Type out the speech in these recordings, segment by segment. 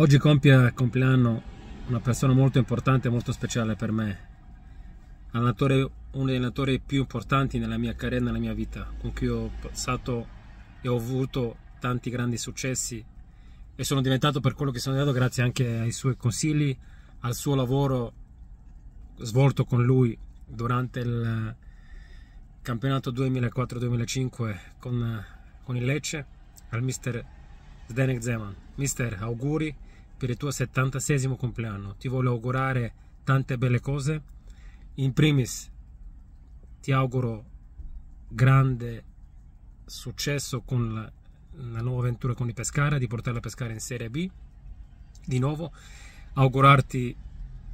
Oggi compie il compleanno una persona molto importante e molto speciale per me, uno dei allenatori più importanti nella mia carriera, e nella mia vita, con cui ho passato e ho avuto tanti grandi successi e sono diventato per quello che sono diventato grazie anche ai suoi consigli, al suo lavoro svolto con lui durante il campionato 2004-2005 con, con il Lecce, al mister Zdenek Zeman. Mister, auguri per il tuo 76 compleanno. Ti voglio augurare tante belle cose. In primis ti auguro grande successo con la, la nuova avventura con i Pescara, di portarla a pescare in Serie B. Di nuovo, augurarti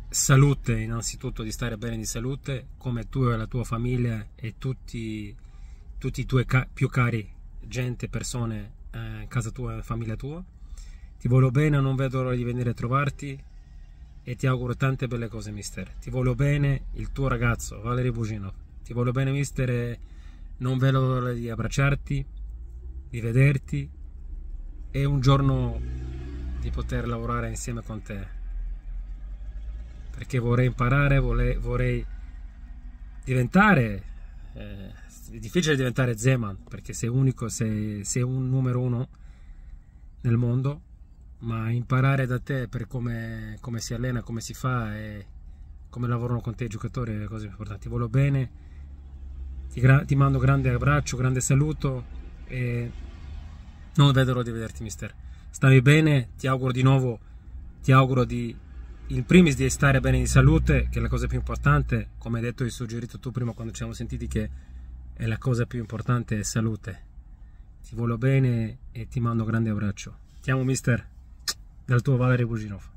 salute innanzitutto, di stare bene di salute, come tu e la tua famiglia e tutti, tutti i tuoi ca più cari gente, persone, eh, casa tua, e famiglia tua ti voglio bene, non vedo l'ora di venire a trovarti e ti auguro tante belle cose, mister. Ti voglio bene, il tuo ragazzo, Valerio Bugino. Ti voglio bene, mister, non vedo l'ora di abbracciarti, di vederti e un giorno di poter lavorare insieme con te. Perché vorrei imparare, vorrei, vorrei diventare... Eh, è difficile diventare Zeman perché sei unico, sei, sei un numero uno nel mondo ma imparare da te per come, come, si allena, come si fa e come lavorano con te i giocatori è una cosa importante. Ti voglio bene, ti, ti, mando grande abbraccio, grande saluto e non vedo l'ora di vederti mister. Stammi bene, ti auguro di nuovo, ti auguro di in primis di stare bene in salute, che è la cosa più importante, come hai detto e suggerito tu prima quando ci siamo sentiti che è la cosa più importante è salute. Ti voglio bene e ti mando grande abbraccio. Ti amo mister del tuo Valerio Buginov.